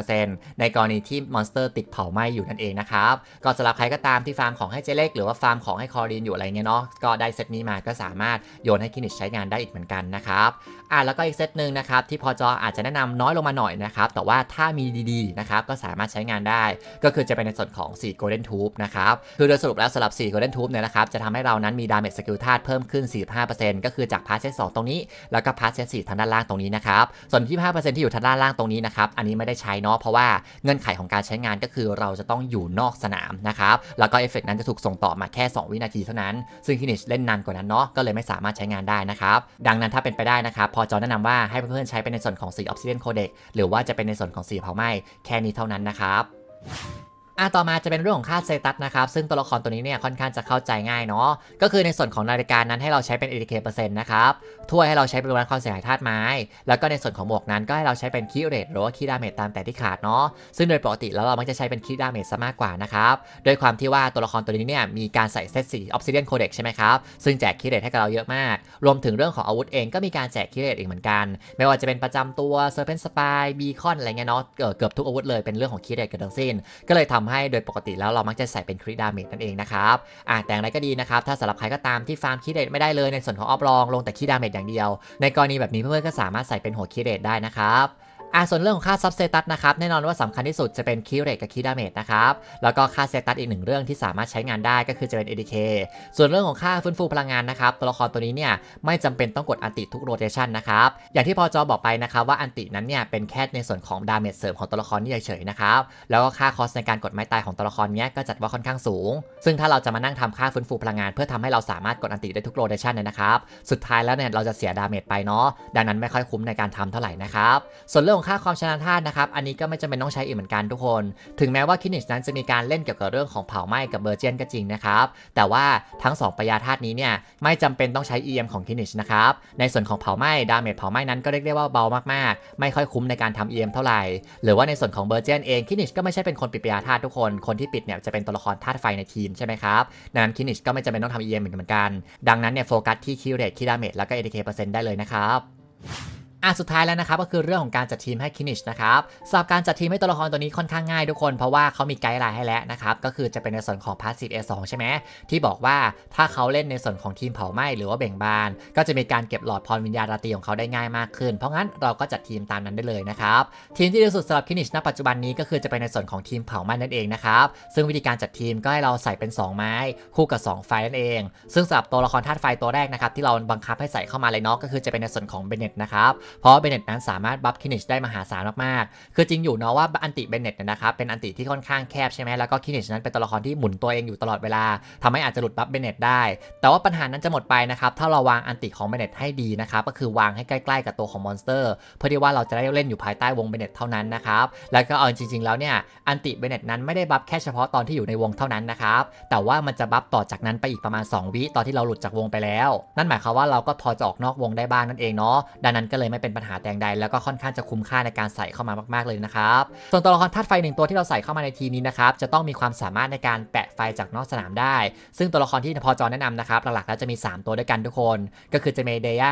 50%ในกรณีที่มอนสเตอร์ ติดเผาไหม้อยู่นั่นเองนะครับก็สำหรับใครก็ตามที่ฟาร์มของให้เจเล็กหรือว่าฟาร์มของให้คอรีนอยู่อะไรเงี้ยเนาะก็ได้เซตนี้มาก็สามารถโยนให้คินิชใช้งานได้อีกเหมือนกันนะครับอ่าแล้วก็อีกเซตหนึ่งนะครับ ที่พอจออาจจะแนะนำน้อยลงมาหน่อยนะครับ แต่ว่าถ้ามีดีๆนะครับ ก็สามารถใช้งานได้ ก็คือจะเป็นในส่วนของ4 Golden Tube นะครับ คือโดยสรุปแล้วสำหรับ4 Golden Tube เนี่ยนะครับ จะทำให้เรานั้นมีดาเมจสกิลธาตุเพิ่มขึ้น 45%ก็คือจากพาร์ทเซตสตรงนี้ แล้วก็พาร์ทเซตสทางด้านล่างตรงนี้นะครับส่วน25%ที่อยู่ทางด้านล่างตรงนี้นะครับอันนี้ไม่ได้ใช้เนาะเพราะว่าเงื่อนไขของการใช้งานก็คือเราจะต้องอยู่นอกสนามนะครับแล้วก็เอฟเฟกต์นั้นจะถูกส่งต่อมาแค่ 2 วินาทีเท่านั้น ซึ่งินิชเล่นนานกว่านั้นเนาะก็เลยไม่สามารถใช้งานได้นะครับดังนั้นถ้าเป็นไปได้นะครับพอจอแนะนำว่าให้เพื่อนๆใช้เป็นในส่วนของสีออฟซิเดนโคเดกหรือว่าจะเป็นในส่วนของสีเผาไหม้แค่นี้เท่านั้นนะครับอ่ะต่อมาจะเป็นเรื่องของค่าเซตัสนะครับซึ่งตัวละครตัวนี้เนี่ยค่อนข้างจะเข้าใจง่ายเนาะก็คือในส่วนของนาฬิกานั้นให้เราใช้เป็น ATK เเปอร์เซ็นต์นะครับถ้วยให้เราใช้เป็นวัดความเสียหายธาตุไม้ แล้วก็ในส่วนของหมวกนั้นก็ให้เราใช้เป็นคีเรตหรือว่าคีดาเมตตามแต่ที่ขาดเนาะซึ่งโดยปกติแล้วเรามักจะใช้เป็นคีดาเมตซะมากกว่านะครับโดยความที่ว่าตัวละครตัวนี้เนี่ยมีการใส่เซตสีออฟซิเดียนโคเด็กใช่ไหมครับซึ่งแจกคีเรตให้กับเราเยอะมากรวมถึงเรื่องของอาวุธเองก็มีการแจกคีเรตอีกเหมือนกัน ไม่ว่าจะเป็นประจำตัวเซอร์เพนสปายบีคอนอะไรเงี้ยเนาะเกือบทุกอาวุธเลยเป็นเรื่องของคีเรทกันทั้งสิ้นก็เลยทำให้โดยปกติแล้วเรามักจะใส่เป็นคริดาเมจนั่นเองนะครับอ่ะแต่งไรก็ดีนะครับ ถ้าสำหรับใครก็ตามที่ฟาร์มคิเดตไม่ได้เลย ในส่วนของออฟลองลงแต่คริดาเมจอย่างเดียว ในกรณีแบบนี้เพื่อนๆก็สามารถใส่เป็นหัวคิเดตได้นะครับอ่ะ ส่วนเรื่องของค่าซับเตตัสนะครับ แน่นอนว่าสำคัญที่สุดจะเป็นคิวเรตกับคิดาเมจนะครับแล้วก็ค่าเตตัสอีกหนึ่งเรื่องที่สามารถใช้งานได้ก็คือจะเป็นเอิเคส่วนเรื่องของค่าฟื้นฟูพลังงานนะครับตัวละครตัวนี้เนี่ย ไม่จำเป็นต้องกดอันติทุกโรเตชันนะครับ อย่างที่พอจอบอกไปนะครับ ว่าอันตินั้นเนี่ย เป็นแค่ในส่วนของดาเมจเสริมของตัวละครนี่เฉยๆนะครับแล้วก็ค่าคอสในการกดไม้ตายของตัวละครเนี้ยก็จัดว่าค่อนข้างสูง ซึ่งถ้าเราจะมานั่งทำค่าฟื้นฟูพลังงาน เพื่อทำให้เราสามารถกดอันติได้ทุกโรเตชันเนี่ยนะครับสุดท้ายแล้วเนี่ยเราจะเสียดาเมจไปเนาะดังนั้นไม่ค่อยคุ้มในการทำเท่าไหร่นะครับส่วนเรื่องงค่าความชนะทธาตุนะครับ อันนี้ก็ไม่จำเป็นต้องใช้อีกเหมือนกันทุกคน ถึงแม้ว่าคินิชนั้นจะมีการเล่นเกี่ยวกับเรื่องของ เผาไหม้กับเบอร์เจียนก็จริงนะครับ แต่ว่าทั้ง 2ปยาธาตุนี้เนี่ย ไม่จำเป็นต้องใช้ EM ของคินิชนะครับ ในส่วนของเผาไหม้ดาเมจเผาไหม้นั้นก็เรียกได้ว่าเบามากๆ ไม่ค่อยคุ้มในการทำ EM เท่าไหร่ หรือว่าในส่วนของเบอร์เจียนเองคินิชก็ไม่ใช่เป็นคนปิดปยาธาตุทุกคน คนที่ปิดเนี่ยจะเป็นตัวละครธาตุไฟในทีมใช่ไหมครับดังนั้นคินิชก็ไม่จำเป็นต้องทำ EM เหมือนกัน ดังนั้นเนี่ยโฟกัสที่คิวเรตคิดาเมจแล้วก็ีเคเปอร์เซ็นต์ได้เลยนะครับอ่ะสุดท้ายแล้วนะครับ ก็คือเรื่องของการจัดทีมให้คินิชนะครับสำหรับการจัดทีมให้ตัวละครตัวนี้ค่อนข้างง่ายทุกคน เพราะว่าเขามีไกด์ไลน์ให้แล้วนะครับก็คือจะเป็นในส่วนของพาสซีฟเอสองใช่ไหมที่บอกว่าถ้าเขาเล่นในส่วนของทีมเผาไหม้หรือว่าเบ่งบาน ก็จะมีการเก็บหลอดพรวิญญาณราตรีของเขาได้ง่ายมากขึ้น เพราะงั้นเราก็จัดทีมตามนั้นได้เลยนะครับทีมที่ดีสุดสำหรับคินิชณปัจจุบันนี้ ก็คือจะเป็นในส่วนของทีมเผาไหม้นั่นเองนะครับ ซึ่งวิธีการจัดทีมก็ให้เราใส่เป็น2ไม้คู่กับ 2 ไฟนั่นเอง ซึ่งสำหรับตัวละครธาตุไฟตัวแรกนะครับ ที่เราบังคับให้ใส่เข้ามาเลยเนาะก็คือจะเป็นในส่วนของเบเนตนะครับเพราะเบนเน็ตนั้นสามารถบัฟคินิชได้มหาศาลมากๆคือจริงอยู่เนาะว่า อันติเบนเน็ตเนี่ยนะครับ เป็นอันติที่ค่อนข้างแคบใช่ไหม แล้วก็คินิชนั้นเป็นตัวละครที่หมุนตัวเองอยู่ตลอดเวลา ทำให้อาจจะหลุดบัฟเบนเน็ตได้ แต่ว่าปัญหานั้นจะหมดไปนะครับ ถ้าเราวางอันติของเบนเน็ตให้ดีนะครับ ก็คือวางให้ใกล้ๆกับตัวของมอนสเตอร์ เพื่อที่ว่าเราจะได้เล่นอยู่ภายใต้วงเบนเน็ตเท่านั้นนะครับ แล้วก็เอาจริง ๆแล้วเนี่ยอันติเบนเน็ตนั้นไม่ได้บัฟแค่เฉพาะตอนที่อยู่ในวงเท่านั้นนะครับแต่ว่ามันจะบัฟต่อจากนั้นไปอีกประมาณ2วิตอนที่เราหลุดจากวงไปแล้วนั่นหมายความว่าเราก็พอจะออกนอกวงได้บ้างนั่นเองเนาะดังนั้นก็เลยไม่เป็นปัญหาแต่งใดแล้วก็ค่อนข้างจะคุ้มค่าในการใส่เข้ามามากๆเลยนะครับ ส่วนตัวละครธาตุไฟหนึ่งตัวที่เราใส่เข้ามาในทีนี้นะครับ จะต้องมีความสามารถในการแปะไฟจากนอกสนามได้ ซึ่งตัวละครที่พอจอแนะนำนะครับหลักๆแล้วจะมี 3 ตัวด้วยกันทุกคน ก็คือจะมีเดีย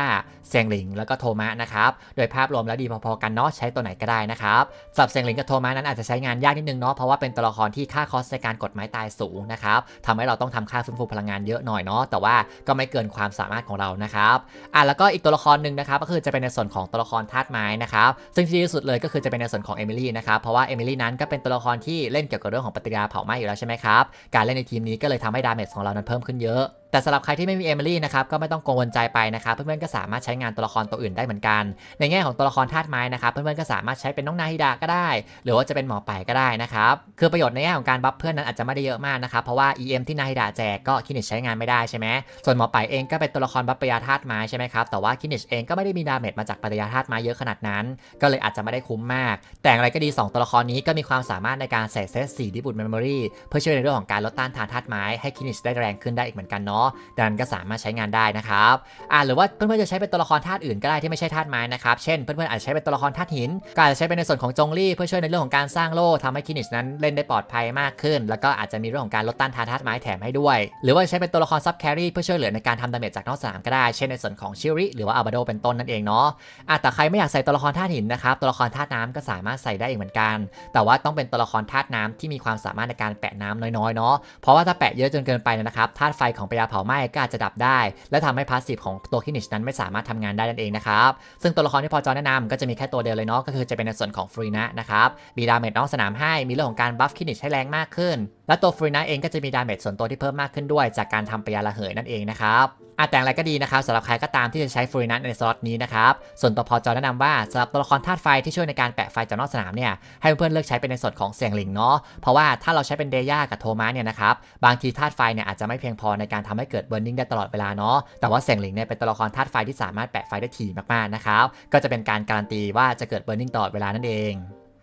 เซียงหลิง แล้วก็โทมะนะครับ โดยภาพรวมแล้วดีพอๆกันเนาะใช้ตัวไหนก็ได้นะครับสับเซียงหลิงกับโทมะนั้นอาจจะใช้งานยากนิดนึงเนาะเพราะว่าเป็นตัวละครที่ค่าคอสในการกดไม้ตายสูงนะครับทำให้เราต้องทำค่าฟื้นฟูพลังงานเยอะหน่อยเนาะแต่ว่าก็ไม่เกินความสามารถของเรานะครับอ่ะแล้วก็อีกตัวละครหนึ่งนะครับก็คือจะเป็นในส่วนขของตัวละครธาตุไม้นะครับซึ่งที่ดีที่สุดเลยก็คือจะเป็นในส่วนของเอมิลี่นะครับ เพราะว่าเอมิลี่นั้นก็เป็นตัวละครที่เล่นเกี่ยวกับเรื่องของปฏิกิริยาเผาไหม้อยู่แล้วใช่ไหมครับ การเล่นในทีมนี้ก็เลยทำให้ดาเมจของเรานั้นเพิ่มขึ้นเยอะแต่สำหรับใครที่ไม่มีเอมิลี่นะครับก็ไม่ต้องกังวลใจไปนะครับเพื่อนๆก็สามารถใช้งานตัวละครตัวอื่นได้เหมือนกัน ในแง่ของตัวละครธาตุไม้นะครับเพื่อนๆก็สามารถใช้เป็นน้องนาฮิดาก็ได้ หรือว่าจะเป็นหมอไปก็ได้นะครับ คือประโยชน์ในแง่ของการบัฟเพื่อนนั้นอาจจะไม่ได้เยอะมากนะครับเพราะว่า EM ที่นาฮิดาแจกก็คินิชใช้งานไม่ได้ใช่ไหมส่วนหมอไปเองก็เป็นตัวละครบัฟปยาธาตุไม้ใช่ไหมครับแต่ว่าคินิชเองก็ไม่ได้มีดาเมจมาจากปยาธาตุไม้เยอะขนาดนั้นก็เลยอาจจะไม่ได้คุ้มมาก แต่อะไรก็ดี 2ตัวละครนี้ก็มีความสามารถในการใส่เซต4ดิบุตเมมโมรีเพื่อช่วยในเรื่องของการลดต้านทานธาตุไม้ให้คินิชได้แรงขึ้นได้อีกเหมือนกันเนาะาะดังนั้นก็สามารถใช้งานได้นะครับอ่าหรือว่าเพื่อนๆจะใช้เป็นตัวละครธาตุอื่นก็ได้ที่ไม่ใช่ธาตุไม้นะครับ เช่น เพื่อนๆอาจจะใช้เป็นตัวละครธาตุหินก็อาจจะใช้เป็นในส่วนของจงลี่ เพื่อช่วยในเรื่องของการสร้างโล่ทำให้คินิชนั้นเล่นได้ปลอดภัยมากขึ้น แล้วก็อาจจะมีเรื่องของการลดต้านทานธาตุไม้แถมให้ด้วย หรือว่าใช้เป็นตัวละครซับแครีเพื่อช่วยเหลือในการทำดาเมจจากนอกสนามก็ได้ เช่นในส่วนของชิริหรือว่าอาบาโดเป็นต้นนั่นเองเนาะอ่าแต่ใครไม่อยากใส่ตัวละครธาตุหินนะครับตัวละครธาตุน้ำก็สามารถใส่ได้เองเหมือนกัน แต่ว่าต้องเป็นตัวละครธาตุน้ำที่มีความสามารถในการแปะน้ำน้อยๆเนาะเพราะว่าถ้าแปะเยอะจนเกินไปนะครับธาตุไฟของพยาเผาไหม้ก็อาจจะดับได้ และทำให้พาสซีฟของตัวคินิชนั้นไม่สามารถทำงานได้นั่นเองนะครับ ซึ่งตัวละครที่พอจอแนะนำก็จะมีแค่ตัวเดียวเลยเนาะก็คือจะเป็นในส่วนของฟรีนะนะครับมีดาเมจนอกสนามให้มีเรื่องของการบัฟคินิชให้แรงมากขึ้น และตัวฟรีนะเองก็จะมีดาเมจส่วนตัวที่เพิ่มมากขึ้นด้วย จากการทำปยาละเหยนั่นเองนะครับอาแต่งอะไรก็ดีนะครับสำหรับใครก็ตามที่จะใช้ฟูรินัทในสล็อตนี้นะครับส่วนตัวพอจอแนะนำว่าสำหรับตัวละครธาตุไฟที่ช่วยในการแปะไฟจากนอกสนามเนี่ยให้เพื่อนเลือกใช้เป็นในส่วนของเสียงหลิงเนาะเพราะว่าถ้าเราใช้เป็นเดย่ากับโทมัสเนี่ยนะครับ บางทีธาตุไฟเนี่ยอาจจะไม่เพียงพอในการทำให้เกิดเบิร์นนิ่งได้ตลอดเวลาเนาะแต่ว่าเสียงหลิงเนี่ยเป็นตัวละครธาตุไฟที่สามารถแปะไฟได้ถี่มากๆนะครับก็จะเป็นการการันตีว่าจะเกิดเบิร์นนิ่งตลอดเวลานั่นเอง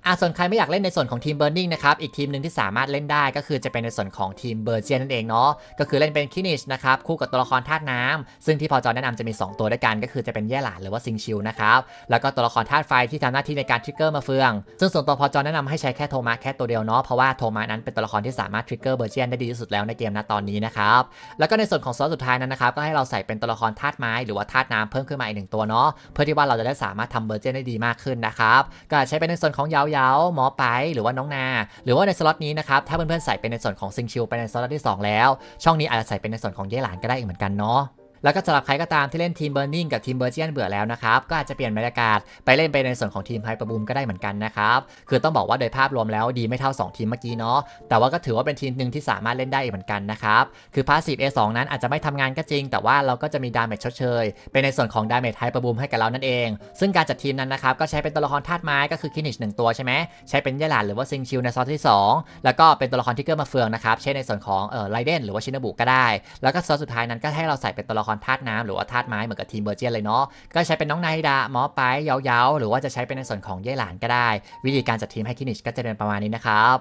อ่ะส่วนใคร ไม่อยากเล่นในส่วนของทีมเบอร์นิงนะครับอีกทีมหนึ่งที่สามารถเล่นได้ก็คือจะเป็นในส่วนของทีมเบอร์เจียนนั่นเองเนาะก็คือเล่นเป็นคินิชนะครับคู่กับตัวละครธาตุน้ำ ซึ่งที่พอจอแนะนำจะมี2ตัวด้วยกันก็คือจะเป็นแย่หลานหรือว่าซิงชิลนะครับแล้วก็ตัวละครธาตุไฟที่ทำหน้าที่ในการทริกเกอร์มาเฟืองซึ่งส่วนตัวพอจอแนะนำให้ใช้แค่โทมัสแค่ตัวเดียวเนาะเพราะว่าโทมัสนั้นเป็นตัวละครที่สามารถทริกเกอร์เบอร์เจียนได้ดีที่สุดแล้วในเกมนตอนนี้นะครับแล้วก็ในส่วนของซอสสุดท้ายนั้นนะครับก็ให้เราใส่เป็นตัวละครธาตุไม้ หรือว่าธาตุน้ำเพิ่มขึ้นมาอีกหนึ่งตัวเนาะเพื่อที่ว่าเราจะได้สามารถทำเบอร์เจนได้ดีมากขึ้นนะครับก็ใช้เป็นในส่วนของยาวหาหมอไปหรือว่าน้องนาหรือว่าในสล็อตนี้นะครับ ถ้าเพื่อนๆ ใส่เป็นในส่วนของซิงชิวไปในสล็อตที่ 2 แล้ว ช่องนี้อาจจะใส่เป็นในส่วนของเย่หลานก็ได้อีกเหมือนกันเนาะแล้วก็สำหรับใครก็ตามที่เล่นทีมเบอร์นิงกับทีมเบอร์เจียนเบื่อแล้วนะครับ ก็อาจจะเปลี่ยนบรรยากาศไปเล่นไปในส่วนของทีมไฮเปอร์บูมก็ได้เหมือนกันนะครับ คือต้องบอกว่าโดยภาพรวมแล้วดีไม่เท่า 2 ทีมเมื่อกี้เนาะแต่ว่าก็ถือว่าเป็นทีมหนึ่งที่สามารถเล่นได้เหมือนกันนะครับ คือพาสซีฟองนั้นอาจจะไม่ทำงานก็จริง แต่ว่าเราก็จะมีดาเมจชดเชยเป็นในส่วนของดาเมจไฮเปอร์บูมให้กับเรานั่นเอง ซึ่งการจัดทีมนั้นนะครับก็ใช้เป็นตัวละครธาตุไม้ก็คือคินิชหนึ่งตัวใช่ไหมใช้เป็นยาหลานหรือว่าซิงชิลในซอสที่ 2 แล้วก็เป็นตัวละครที่เกื้อมาเฟืองนะครับเช่นในส่วนของเอ่อไเดนหรือว่าชินบุก็ได้ แล้วก็ซอสสุดท้ายนั้นก็ให้เราใส่เป็นตัวละครธาตุน้ำหรือว่าธาตุไม้เหมือนกับทีมเบอร์เจียนเลยเนาะ ก็ใช้เป็นน้องนายดาหมอไปเยาเยาหรือว่าจะใช้เป็นในส่วนของเย่หลานก็ได้ วิธีการจัดทีมให้คินิชก็จะเป็นประมาณนี้นะครับ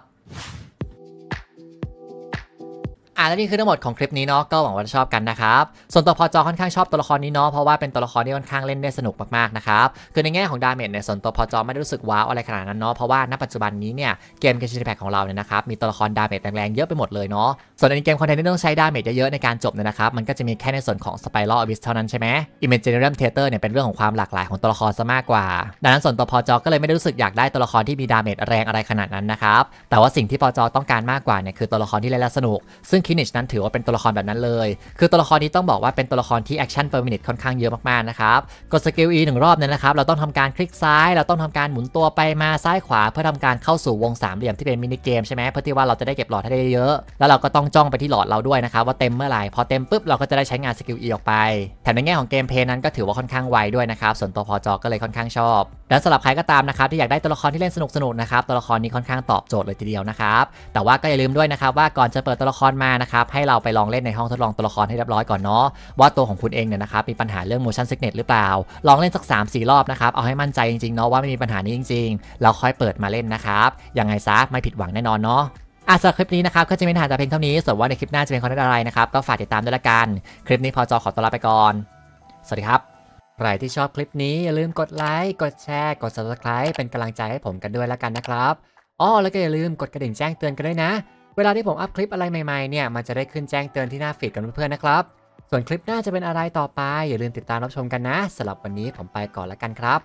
อ่ะและนี่คือทั้งหมดของคลิปนี้เนาะก็หวังว่าจะชอบกันนะครับส่วนตัวพอจอค่อนข้างชอบตัวละครนี้เนาะเพราะว่าเป็นตัวละครที่ค่อนข้างเล่นได้สนุกมากๆนะครับคือในแง่ของดาเมจเนี่ยส่วนตัวพอจอไม่ได้รู้สึกว้าวอะไรขนาดนั้นเนาะเพราะว่าณปัจจุบันนี้เนี่ยเกมเกมชิแพคของเราเนี่ยนะครับมีตัวละครดาเมจแรงๆเยอะไปหมดเลยเนาะส่วนในเกมคอนเทนต์ที่ต้องใช้ดาเมจเยอะๆในการจบเนี่ยนะครับมันก็จะมีแค่ในส่วนของสไปรัลอวิสเท่านั้นใช่ไหมอิมเมจเนเร์เรมเทเตอร์เนี่ยเป็นเรื่องของความหลากหลายของตัวละครซะมากกว่าดังนั้นส่วนตัวพอจอก็เลยไม่ได้รู้สึกอยากได้ตัวละครที่มีดาเมจแรงอะไรขนาดนั้นนะครับแต่ว่าสิ่งที่พอจอต้องการมากกว่าเนี่ยคือตัวละครที่เล่นแลวสนุกซึ่งคินิชนั้นถือว่าเป็นตัวละครแบบนั้นเลย คือตัวละครนี้ต้องบอกว่าเป็นตัวละครที่แอคชั่นเปอร์มินิทค่อนข้างเยอะมากๆนะครับ กดสกิลีหนึ่งรอบเนี่ยนะครับ เราต้องทำการคลิกซ้าย เราต้องทำการหมุนตัวไปมาซ้ายขวา เพื่อทำการเข้าสู่วงสามเหลี่ยมที่เป็นมินิเกมใช่ไหมเพื่อที่ว่าเราจะได้เก็บหลอดให้ได้เยอะ แล้วเราก็ต้องจ้องไปที่หลอดเราด้วยนะครับว่าเต็มเมื่อไหร่พอเต็มปุ๊บเราก็จะได้ใช้งานสกิลีออกไปแถมในแง่ของเกมเพย์นั้นก็ถือว่าค่อนข้างไวด้วยนะครับส่วนตัวพอจอก็เลยค่อนข้างชอบและสำหรับใครก็ตามนะครับ ที่อยากได้ตัวละครที่เล่นสนุกๆนนะครับตัวละครนี้ค่อนข้างตอบโจทย์เลยทีเดียวนะครับ แต่ว่าก็อย่าลืมด้วยนะครับ ว่าก่อนจะเปิดตัวละครมานะครับ ให้เราไปลองเล่นในห้องทดลองตัวละครให้เรียบร้อยก่อนเนาะว่าตัวของคุณเองเนี่ยนะครับมีปัญหาเรื่อง motion sickness หรือเปล่า ลองเล่นสัก 3 4รอบนะครับเอาให้มั่นใจจริงๆเนาะว่าไม่มีปัญหานี้จริง ๆ เราค่อยเปิดมาเล่นนะครับยังไงซะไม่ผิดหวังแน่นอนเนาะอาสำหรับคลิปนี้นะครับ ก็จะมนหานแต่เพลงเท่านี้ ส่วนว่าในคลิปหน้าจะเป็นคอนเทนต์อะไรนะครับ ก็ฝากติดตามด้วยละกัน คลิปนี้พอจอขอตัวลาไปก่อนสวัสดีครับใครที่ชอบคลิปนี้ อย่าลืมกดไลค์ กดแชร์ กด subscribe เป็นกำลังใจให้ผมกันด้วยแล้วกันนะครับอ้อแล้วก็อย่าลืมกดกระดิ่งแจ้งเตือนกันด้วยนะ เวลาที่ผมอัพคลิปอะไรใหม่ๆเนี่ย มันจะได้ขึ้นแจ้งเตือนที่หน้าฟีดกันเพื่อนๆนะครับ ส่วนคลิปหน้าจะเป็นอะไรต่อไปอย่าลืมติดตามรับชมกันนะสำหรับวันนี้ผมไปก่อนแล้วกันครับ